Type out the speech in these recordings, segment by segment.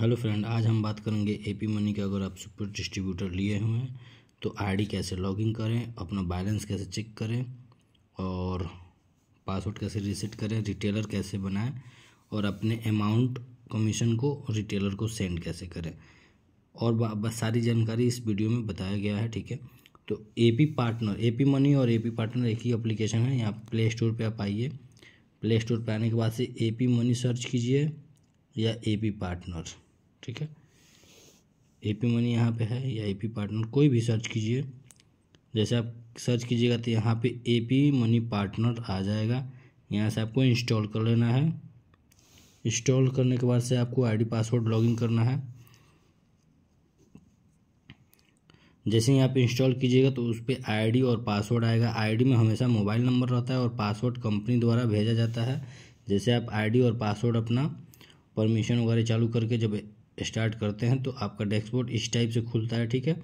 hello friend आज हम बात करेंगे एपी मनी का अगर आप सुपर डिस्ट्रीब्यूटर लिए हुए हैं तो आईडी कैसे लॉगिन करें अपना बैलेंस कैसे चेक करें और पासवर्ड कैसे रिसेट करें रिटेलर कैसे बनाएं और अपने अमाउंट कमीशन को रिटेलर को सेंड कैसे करें और बस सारी जानकारी इस वीडियो में बताया गया है ठीक है तो पी पार्टनर पी मनी और पी पार्टनर एक ही अप्लीकेशन है यहाँ प्ले स्टोर पर आप आइए प्ले स्टोर पर आने के बाद से पी मनी सर्च कीजिए या ए पी पार्टनर ठीक है ए पी मनी यहाँ पे है या ए पी पार्टनर कोई भी सर्च कीजिए जैसे आप सर्च कीजिएगा तो यहाँ पे ए पी मनी पार्टनर आ जाएगा यहाँ से आपको इंस्टॉल कर लेना है इंस्टॉल करने के बाद से आपको आईडी पासवर्ड लॉगिन करना है जैसे ही आप इंस्टॉल कीजिएगा तो उस पर आई और पासवर्ड आएगा आईडी में हमेशा मोबाइल नंबर रहता है और पासवर्ड कंपनी द्वारा भेजा जाता है जैसे आप आईडी और पासवर्ड अपना परमिशन वगैरह चालू करके जब स्टार्ट करते हैं तो आपका डैशबोर्ड इस टाइप से खुलता है ठीक है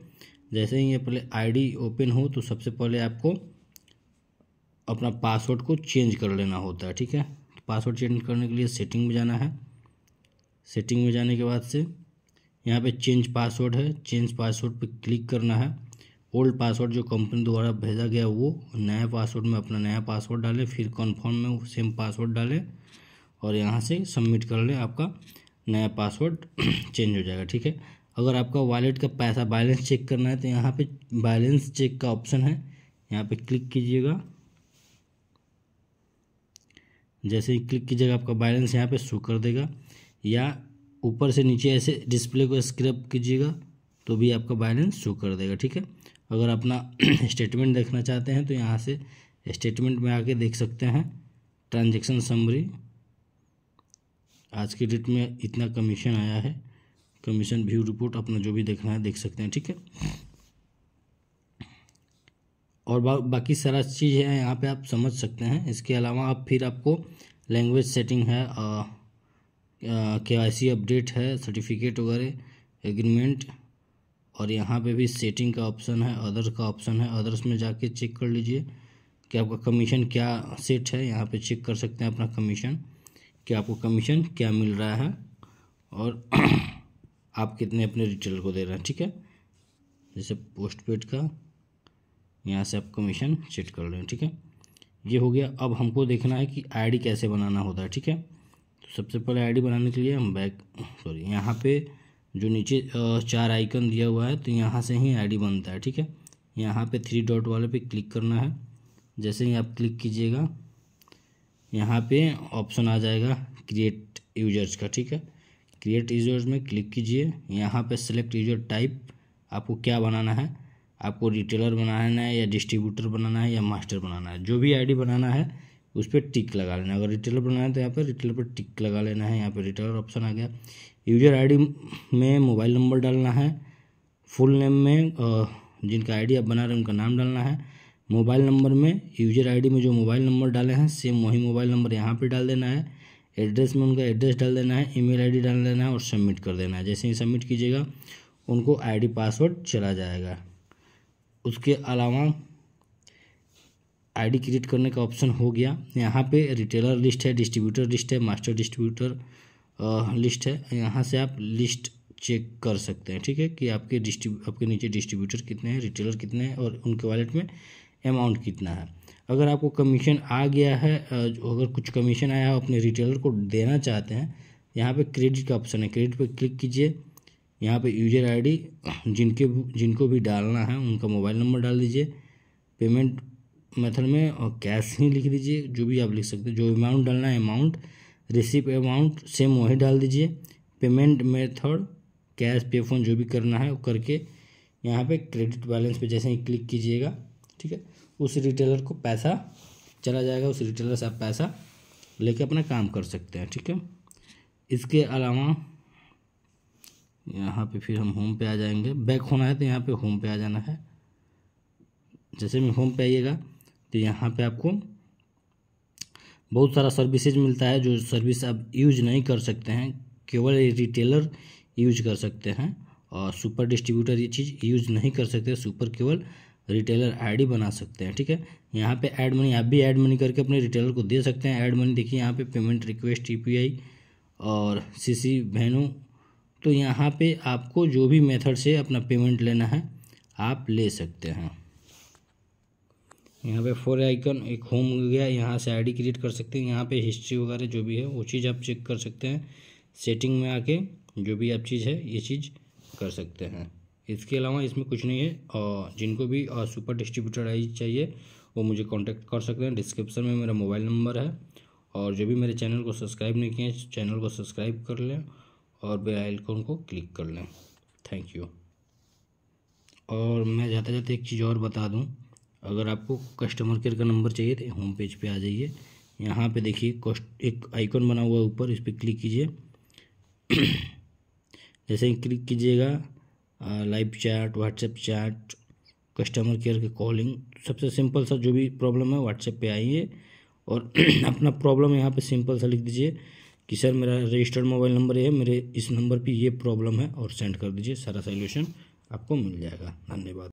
जैसे ही ये पहले आईडी ओपन हो तो सबसे पहले आपको अपना पासवर्ड को चेंज कर लेना होता है ठीक है पासवर्ड तो चेंज करने के लिए सेटिंग में जाना है सेटिंग में जाने के बाद से यहाँ पे चेंज पासवर्ड है चेंज पासवर्ड पे क्लिक करना है ओल्ड पासवर्ड जो कंपनी द्वारा भेजा गया वो नया पासवर्ड में अपना नया पासवर्ड डालें फिर कन्फर्म में सेम पासवर्ड डालें और यहाँ से सबमिट कर लें आपका नया पासवर्ड चेंज हो जाएगा ठीक है अगर आपका वॉलेट का पैसा बैलेंस चेक करना है तो यहाँ पे बैलेंस चेक का ऑप्शन है यहाँ पे क्लिक कीजिएगा जैसे ही क्लिक कीजिएगा आपका बैलेंस यहाँ पे शो कर देगा या ऊपर से नीचे ऐसे डिस्प्ले को स्क्रब कीजिएगा तो भी आपका बैलेंस शो कर देगा ठीक है अगर अपना स्टेटमेंट देखना चाहते हैं तो यहाँ से स्टेटमेंट में आके देख सकते हैं ट्रांजेक्शन समरी आज के डेट में इतना कमीशन आया है कमीशन व्यू रिपोर्ट अपना जो भी देखना है देख सकते हैं ठीक है और बा, बाकी सारा चीज़ है यहाँ पे आप समझ सकते हैं इसके अलावा आप फिर आपको लैंग्वेज सेटिंग है के वाई सी अपडेट है सर्टिफिकेट वगैरह एग्रीमेंट और यहाँ पे भी सेटिंग का ऑप्शन है अदर का ऑप्शन है अदर्स में जाके चेक कर लीजिए कि आपका कमीशन क्या सेट है यहाँ पे चेक कर सकते हैं अपना कमीशन कि आपको कमीशन क्या मिल रहा है और आप कितने अपने रिटेलर को दे रहे हैं ठीक है जैसे पोस्ट पेड का यहाँ से आप कमीशन सेट कर रहे हैं ठीक है ये हो गया अब हमको देखना है कि आईडी कैसे बनाना होता है ठीक है तो सबसे पहले आईडी बनाने के लिए हम बैक सॉरी यहाँ पे जो नीचे चार आइकन दिया हुआ है तो यहाँ से ही आईडी बनता है ठीक है यहाँ पे थ्री डॉट वाले पे क्लिक करना है जैसे ही आप क्लिक कीजिएगा यहाँ पे ऑप्शन आ जाएगा क्रिएट यूजर्स का ठीक है क्रिएट यूजर्स में क्लिक कीजिए यहाँ पे सेलेक्ट यूजर टाइप आपको क्या बनाना है आपको रिटेलर बनाना है या डिस्ट्रीब्यूटर बनाना है या मास्टर बनाना है जो भी आईडी बनाना है उस पर टिक लगा लेना अगर रिटेलर बनाना है तो यहाँ पर रिटेलर पर टिक लगा लेना है यहाँ पर रिटेलर ऑप्शन आ गया यूजर आई में मोबाइल नंबर डालना है फुल नेम में जिनका आई आप बना रहे हैं उनका नाम डालना है मोबाइल नंबर में यूजर आईडी में जो मोबाइल नंबर डाले हैं सेम वही मोबाइल नंबर यहाँ पे डाल देना है एड्रेस में उनका एड्रेस डाल देना है ईमेल आईडी डाल देना है और सबमिट कर देना है जैसे ही सबमिट कीजिएगा उनको आईडी पासवर्ड चला जाएगा उसके अलावा आईडी क्रिएट करने का ऑप्शन हो गया यहाँ पर रिटेलर लिस्ट है डिस्ट्रीब्यूटर लिस्ट है मास्टर डिस्ट्रीब्यूटर लिस्ट है यहाँ से आप लिस्ट चेक कर सकते हैं ठीक है कि आपके डिस्ट्री आपके नीचे डिस्ट्रीब्यूटर कितने हैं रिटेलर कितने हैं और उनके वॉलेट में अमाउंट कितना है अगर आपको कमीशन आ गया है अगर कुछ कमीशन आया हो अपने रिटेलर को देना चाहते हैं यहाँ पे क्रेडिट का ऑप्शन है क्रेडिट पे क्लिक कीजिए यहाँ पे यूजर आईडी जिनके जिनको भी डालना है उनका मोबाइल नंबर डाल दीजिए पेमेंट मेथड में और कैश ही लिख दीजिए जो भी आप लिख सकते हैं जो अमाउंट डालना है अमाउंट रिसिप अमाउंट सेम वही डाल दीजिए पेमेंट मेथड कैश पे फोन जो भी करना है वो करके यहाँ पे क्रेडिट बैलेंस पे जैसे ही क्लिक कीजिएगा ठीक है उस रिटेलर को पैसा चला जाएगा उस रिटेलर से आप पैसा लेके अपना काम कर सकते हैं ठीक है इसके अलावा यहाँ पे फिर हम होम पे आ जाएंगे बैक होना है तो यहाँ पे होम पे आ जाना है जैसे मैं होम पे आइएगा तो यहाँ पे आपको बहुत सारा सर्विसेज मिलता है जो सर्विस आप यूज नहीं कर सकते हैं केवल रिटेलर यूज कर सकते हैं और सुपर डिस्ट्रीब्यूटर ये चीज़ यूज नहीं कर सकते सुपर केवल रिटेलर आईडी बना सकते हैं ठीक है यहाँ पे ऐड मनी आप भी ऐड मनी करके अपने रिटेलर को दे सकते हैं ऐड मनी देखिए यहाँ पे पेमेंट रिक्वेस्ट ई और सीसी सी तो यहाँ पे आपको जो भी मेथड से अपना पेमेंट लेना है आप ले सकते हैं यहाँ पे फोर आइकन एक होम हो गया यहाँ से आई क्रिएट कर सकते हैं यहाँ पर हिस्ट्री वगैरह जो भी है वो चीज़ आप चेक कर सकते हैं सेटिंग में आके जो भी आप चीज़ है ये चीज़ कर सकते हैं इसके अलावा इसमें कुछ नहीं है और जिनको भी और सुपर डिस्ट्रीब्यूटर आई चाहिए वो मुझे कांटेक्ट कर सकते हैं डिस्क्रिप्शन में मेरा मोबाइल नंबर है और जो भी मेरे चैनल को सब्सक्राइब नहीं किए चैनल को सब्सक्राइब कर लें और बे आइकॉन को क्लिक कर लें थैंक यू और मैं जाते जाते एक चीज़ और बता दूँ अगर आपको कस्टमर केयर का नंबर चाहिए तो होम पेज पर आ जाइए यहाँ पर देखिए एक आइकॉन बना हुआ है ऊपर इस पर क्लिक कीजिए जैसे ही क्लिक कीजिएगा live chat WhatsApp chat customer care की कॉलिंग सबसे सिंपल सा जो भी प्रॉब्लम है व्हाट्सएप पे आइए और अपना प्रॉब्लम यहाँ पे सिंपल सा लिख दीजिए कि सर मेरा रजिस्टर्ड मोबाइल नंबर है मेरे इस नंबर पे ये प्रॉब्लम है और सेंड कर दीजिए सारा सोल्यूशन आपको मिल जाएगा धन्यवाद